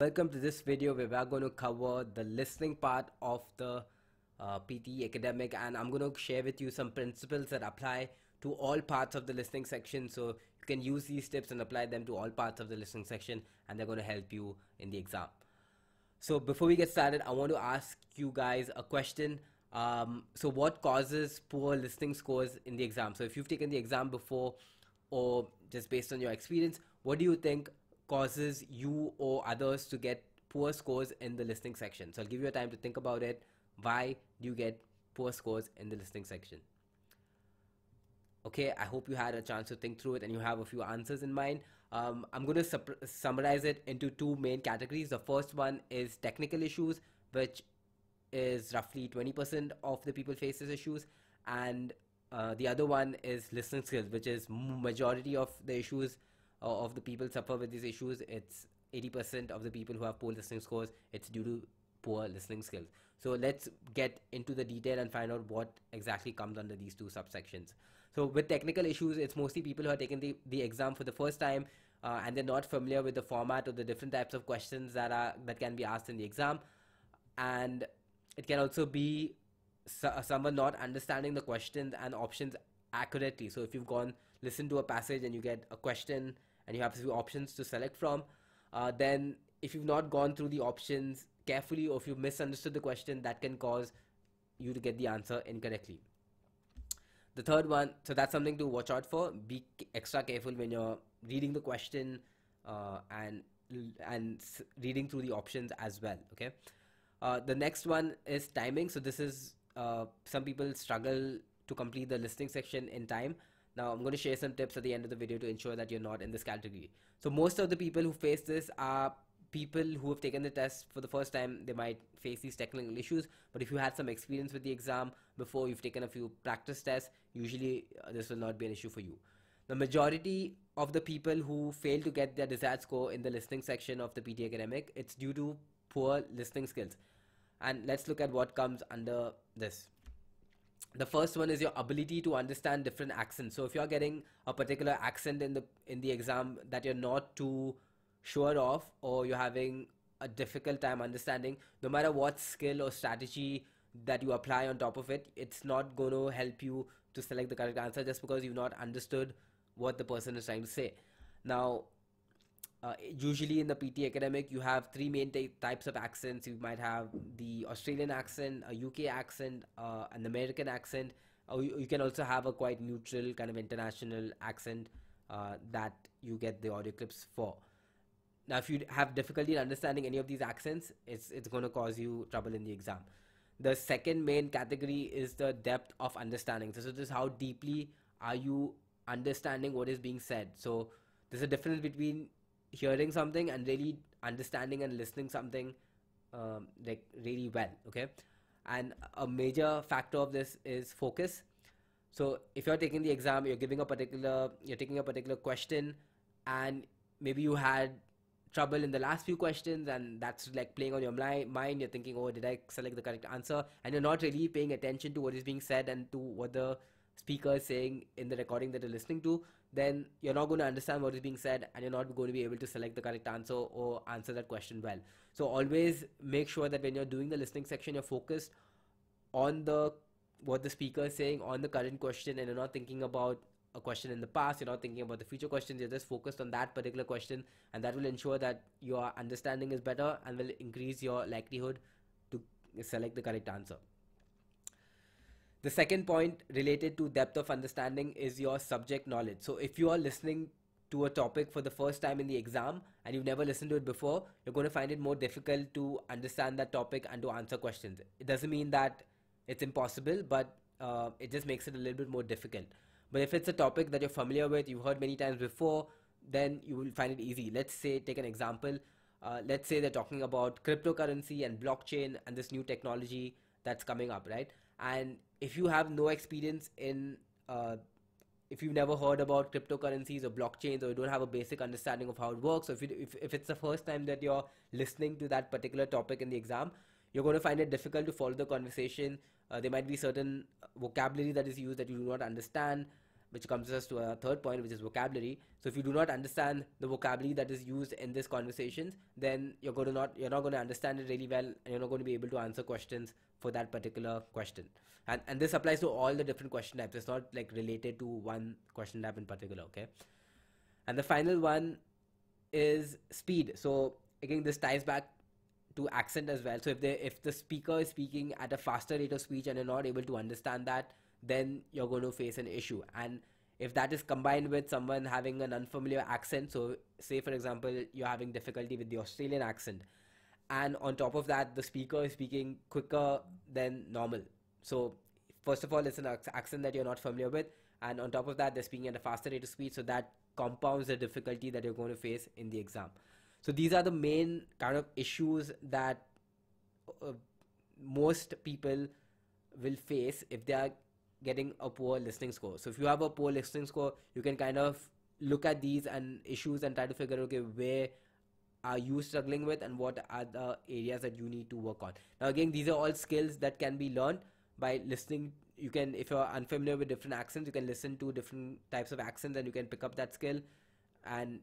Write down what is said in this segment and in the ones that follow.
Welcome to this video where we are going to cover the listening part of the uh, PT academic and I'm going to share with you some principles that apply to all parts of the listening section so you can use these tips and apply them to all parts of the listening section and they're going to help you in the exam. So before we get started I want to ask you guys a question um, so what causes poor listening scores in the exam so if you've taken the exam before or just based on your experience what do you think causes you or others to get poor scores in the listening section. So I'll give you a time to think about it. Why do you get poor scores in the listening section? Okay, I hope you had a chance to think through it and you have a few answers in mind. Um, I'm going to summarize it into two main categories. The first one is technical issues, which is roughly 20% of the people faces issues, and uh, the other one is listening skills, which is majority of the issues uh, of the people suffer with these issues, it's 80% of the people who have poor listening scores, it's due to poor listening skills. So let's get into the detail and find out what exactly comes under these two subsections. So with technical issues, it's mostly people who are taking the, the exam for the first time uh, and they're not familiar with the format or the different types of questions that are that can be asked in the exam. And it can also be so, uh, someone not understanding the questions and options accurately. So if you've gone listen to a passage and you get a question and you have a few options to select from, uh, then if you've not gone through the options carefully or if you misunderstood the question, that can cause you to get the answer incorrectly. The third one, so that's something to watch out for. Be extra careful when you're reading the question uh, and and reading through the options as well. Okay. Uh, the next one is timing. So this is uh, some people struggle to complete the listening section in time. Now I'm going to share some tips at the end of the video to ensure that you're not in this category. So most of the people who face this are people who have taken the test for the first time they might face these technical issues but if you had some experience with the exam before you've taken a few practice tests usually uh, this will not be an issue for you the majority of the people who fail to get their desired score in the listening section of the PT academic it's due to poor listening skills and let's look at what comes under this the first one is your ability to understand different accents so if you're getting a particular accent in the in the exam that you're not too sure of or you're having a difficult time understanding no matter what skill or strategy that you apply on top of it it's not going to help you to select the correct answer just because you've not understood what the person is trying to say now uh, usually in the PT academic, you have three main types of accents. You might have the Australian accent, a UK accent, uh, an American accent. Or uh, you, you, can also have a quite neutral kind of international accent uh, that you get the audio clips for. Now, if you have difficulty in understanding any of these accents, it's it's going to cause you trouble in the exam. The second main category is the depth of understanding. So, so this is how deeply are you understanding what is being said. So there's a difference between hearing something and really understanding and listening something um, like really well okay and a major factor of this is focus so if you're taking the exam you're giving a particular you're taking a particular question and maybe you had trouble in the last few questions and that's like playing on your mind you're thinking oh did i select the correct answer and you're not really paying attention to what is being said and to what the speaker is saying in the recording that you're listening to, then you're not going to understand what is being said and you're not going to be able to select the correct answer or answer that question well. So always make sure that when you're doing the listening section, you're focused on the what the speaker is saying on the current question and you're not thinking about a question in the past you're not thinking about the future questions you're just focused on that particular question and that will ensure that your understanding is better and will increase your likelihood to select the correct answer the second point related to depth of understanding is your subject knowledge. So if you are listening to a topic for the first time in the exam and you've never listened to it before, you're going to find it more difficult to understand that topic and to answer questions. It doesn't mean that it's impossible, but uh, it just makes it a little bit more difficult. But if it's a topic that you're familiar with, you've heard many times before, then you will find it easy. Let's say, take an example. Uh, let's say they're talking about cryptocurrency and blockchain and this new technology that's coming up, right? And if you have no experience in uh, if you've never heard about cryptocurrencies or blockchains or you don't have a basic understanding of how it works or if, you, if, if it's the first time that you're listening to that particular topic in the exam you're going to find it difficult to follow the conversation uh, there might be certain vocabulary that is used that you do not understand which comes us to a third point which is vocabulary so if you do not understand the vocabulary that is used in these conversations then you're going to not you're not going to understand it really well and you're not going to be able to answer questions for that particular question and and this applies to all the different question types it's not like related to one question type in particular okay and the final one is speed so again this ties back to accent as well so if they if the speaker is speaking at a faster rate of speech and you're not able to understand that then you're going to face an issue and if that is combined with someone having an unfamiliar accent so say for example you're having difficulty with the australian accent and on top of that the speaker is speaking quicker than normal so first of all it's an accent that you're not familiar with and on top of that they're speaking at a faster rate of speed so that compounds the difficulty that you're going to face in the exam so these are the main kind of issues that uh, most people will face if they are getting a poor listening score so if you have a poor listening score you can kind of look at these and issues and try to figure out okay where are you struggling with and what are the areas that you need to work on now again these are all skills that can be learned by listening you can if you're unfamiliar with different accents you can listen to different types of accents and you can pick up that skill and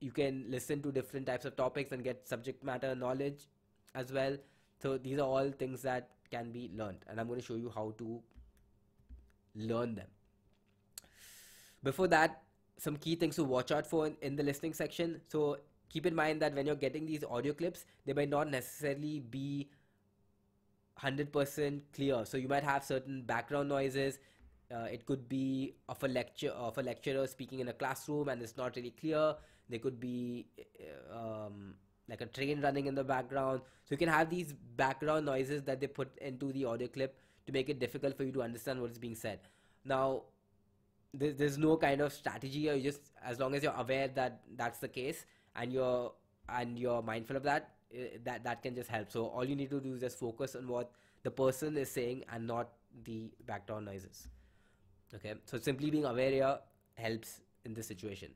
you can listen to different types of topics and get subject matter knowledge as well so these are all things that can be learned and i'm going to show you how to learn them before that some key things to watch out for in, in the listening section so keep in mind that when you're getting these audio clips, they might not necessarily be 100% clear. So you might have certain background noises. Uh, it could be of a lecture of a lecturer speaking in a classroom and it's not really clear. There could be uh, um, like a train running in the background. So you can have these background noises that they put into the audio clip to make it difficult for you to understand what is being said. Now, there's, there's no kind of strategy. Or you just as long as you're aware that that's the case, and you're and you're mindful of that eh, that that can just help so all you need to do is just focus on what the person is saying and not the background noises okay so simply being aware here helps in this situation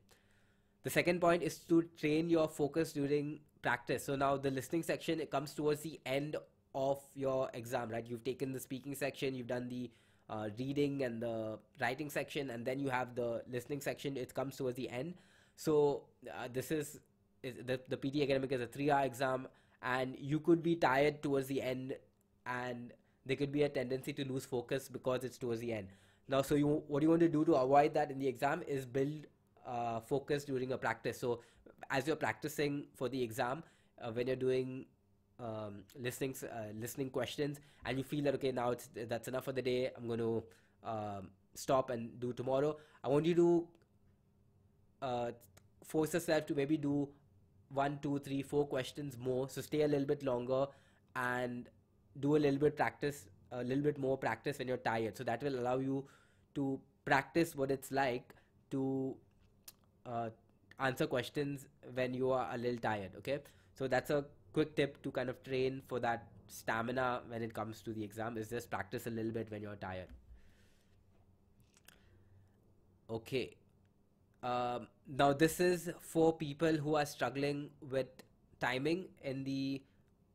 the second point is to train your focus during practice so now the listening section it comes towards the end of your exam right you've taken the speaking section you've done the uh, reading and the writing section and then you have the listening section it comes towards the end so uh, this is, is, the, the PT academic is a three hour exam and you could be tired towards the end and there could be a tendency to lose focus because it's towards the end. Now, so you what you want to do to avoid that in the exam is build uh, focus during a practice. So as you're practicing for the exam, uh, when you're doing um, listening uh, listening questions and you feel that okay now it's that's enough for the day, I'm going to um, stop and do tomorrow. I want you to uh, force yourself to maybe do one, two, three, four questions more. So stay a little bit longer and do a little bit practice, a little bit more practice when you're tired. So that will allow you to practice what it's like to uh, answer questions when you are a little tired. Okay, so that's a quick tip to kind of train for that stamina when it comes to the exam is just practice a little bit when you're tired. Okay, um, now, this is for people who are struggling with timing in the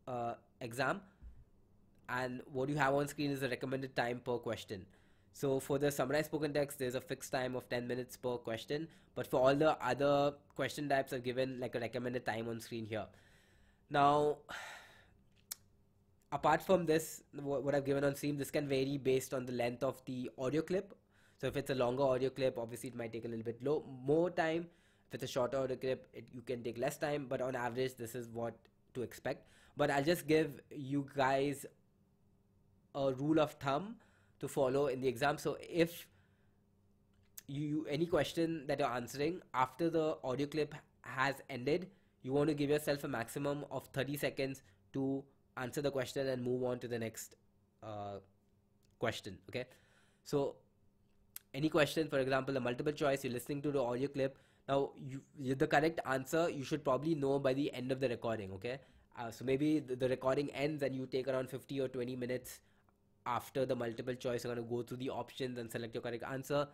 uh, exam. And what you have on screen is the recommended time per question. So for the summarized spoken text, there's a fixed time of 10 minutes per question. But for all the other question types, are given like a recommended time on screen here. Now, apart from this, what I've given on screen, this can vary based on the length of the audio clip so if it's a longer audio clip, obviously it might take a little bit low, more time. If it's a shorter audio clip, it, you can take less time. But on average, this is what to expect. But I'll just give you guys a rule of thumb to follow in the exam. So if you any question that you're answering after the audio clip has ended, you want to give yourself a maximum of 30 seconds to answer the question and move on to the next uh, question. Okay, so any question, for example, a multiple choice, you're listening to the audio clip. Now, you, the correct answer you should probably know by the end of the recording, okay? Uh, so maybe the, the, recording ends and you take around 50 or 20 minutes after the multiple choice. You're going to go through the options and select your correct answer.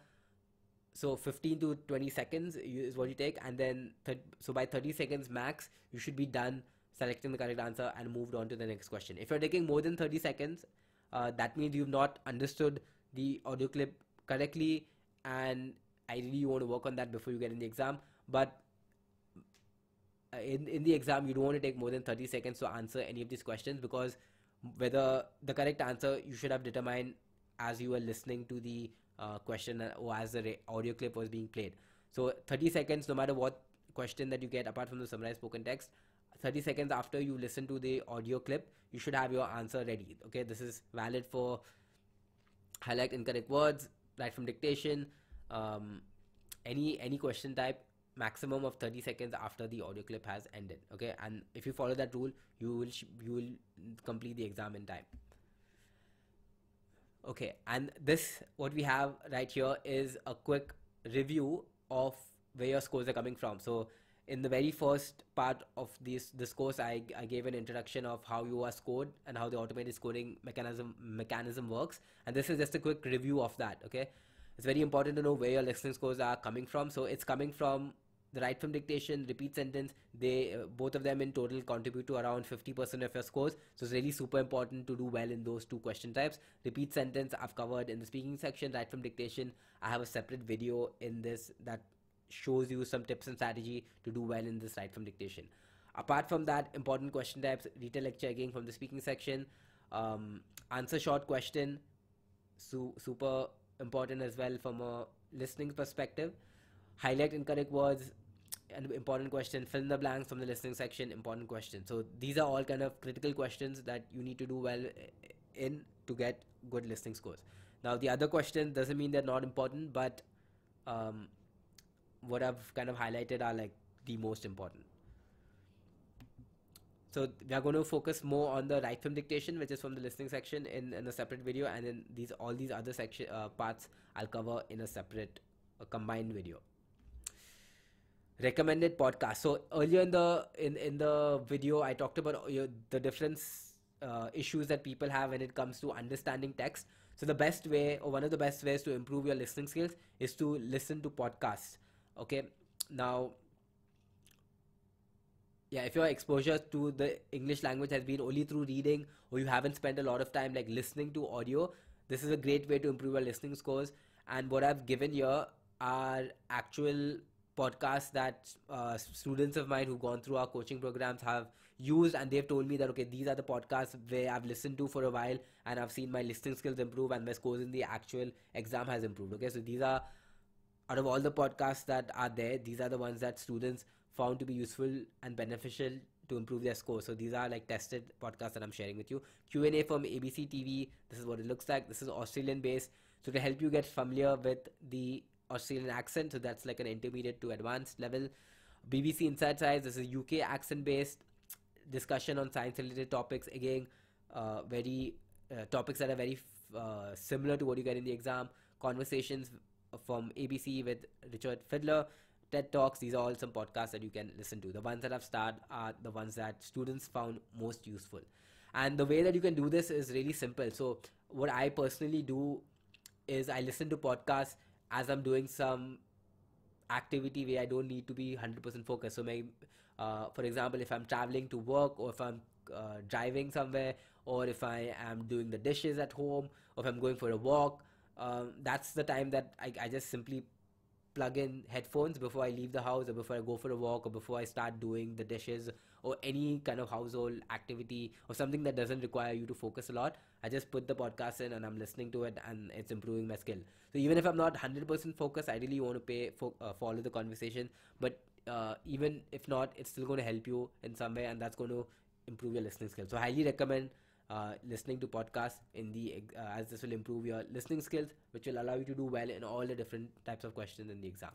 So 15 to 20 seconds is what you take, and then so by 30 seconds max, you should be done selecting the correct answer and moved on to the next question. If you're taking more than 30 seconds, uh, that means you've not understood the audio clip correctly and ideally you want to work on that before you get in the exam but uh, in, in the exam you don't want to take more than 30 seconds to answer any of these questions because whether the correct answer you should have determined as you were listening to the uh, question or as the audio clip was being played so 30 seconds no matter what question that you get apart from the summarized spoken text 30 seconds after you listen to the audio clip you should have your answer ready okay this is valid for highlight incorrect words platform dictation, um, any any question type maximum of 30 seconds after the audio clip has ended okay and if you follow that rule you will you will complete the exam in time okay and this what we have right here is a quick review of where your scores are coming from so in the very first part of this this course I, I gave an introduction of how you are scored and how the automated scoring mechanism mechanism works and this is just a quick review of that okay it's very important to know where your listening scores are coming from so it's coming from the right from dictation repeat sentence they uh, both of them in total contribute to around 50% of your scores so it's really super important to do well in those two question types repeat sentence i've covered in the speaking section right from dictation i have a separate video in this that shows you some tips and strategy to do well in this right from dictation. Apart from that, important question types, detail lecture again from the speaking section, um, answer short question, su super important as well from a listening perspective, highlight incorrect words, and important question, fill in the blanks from the listening section, important question. So these are all kind of critical questions that you need to do well eh, in to get good listening scores. Now the other question doesn't mean they're not important, but um, what I've kind of highlighted are like the most important. So we are going to focus more on the right from dictation, which is from the listening section in, in a separate video, and then these all these other section uh, parts I'll cover in a separate uh, combined video. Recommended podcast. So earlier in the in in the video, I talked about uh, the difference uh, issues that people have when it comes to understanding text. So the best way, or one of the best ways to improve your listening skills, is to listen to podcasts okay now yeah if your exposure to the english language has been only through reading or you haven't spent a lot of time like listening to audio this is a great way to improve your listening scores and what i've given here are actual podcasts that uh, students of mine who've gone through our coaching programs have used and they've told me that okay these are the podcasts where i've listened to for a while and i've seen my listening skills improve and my scores in the actual exam has improved okay so these are out of all the podcasts that are there, these are the ones that students found to be useful and beneficial to improve their score. So these are like tested podcasts that I'm sharing with you. Q&A from ABC TV. This is what it looks like. This is Australian based. So to help you get familiar with the Australian accent. So that's like an intermediate to advanced level. BBC Inside Science. This is UK accent based discussion on science related topics. Again, uh, very uh, topics that are very uh, similar to what you get in the exam. Conversations from ABC with Richard Fiddler, TED Talks. These are all some podcasts that you can listen to. The ones that I've started are the ones that students found most useful. And the way that you can do this is really simple. So, what I personally do is I listen to podcasts as I'm doing some activity where I don't need to be 100% focused. So, my, uh, for example, if I'm traveling to work or if I'm uh, driving somewhere or if I am doing the dishes at home or if I'm going for a walk um, that's the time that I, I just simply plug in headphones before I leave the house or before I go for a walk or before I start doing the dishes or any kind of household activity or something that doesn't require you to focus a lot. I just put the podcast in and I'm listening to it and it's improving my skill. So even if I'm not 100% focused, I really want to pay for uh, follow the conversation. But uh, even if not, it's still going to help you in some way and that's going to improve your listening skill. So I highly recommend uh, listening to podcasts in the uh, as this will improve your listening skills which will allow you to do well in all the different types of questions in the exam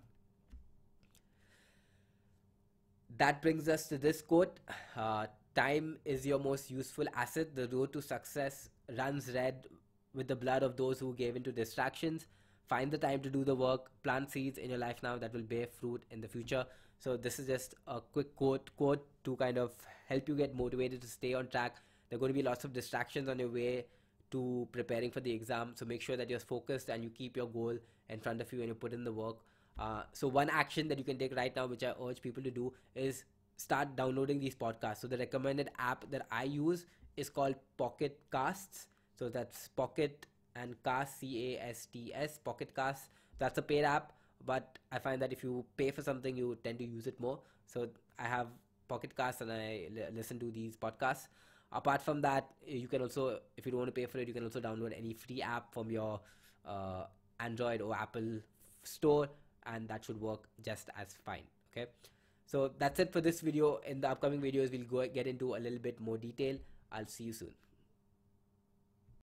that brings us to this quote uh, time is your most useful asset the road to success runs red with the blood of those who gave in to distractions find the time to do the work plant seeds in your life now that will bear fruit in the future so this is just a quick quote quote to kind of help you get motivated to stay on track there are going to be lots of distractions on your way to preparing for the exam. So make sure that you're focused and you keep your goal in front of you and you put in the work. Uh, so one action that you can take right now, which I urge people to do, is start downloading these podcasts. So the recommended app that I use is called Pocket Casts. So that's Pocket and Cast C A S T S Pocket Casts. That's a paid app, but I find that if you pay for something, you tend to use it more. So I have Pocket Casts and I l- listen to these podcasts apart from that eh, you can also if you don't want to pay for it you can also download any free app from your uh, android or apple store and that should work just as fine okay so that's it for this video in the upcoming videos we'll go get into a little bit more detail i'll see you soon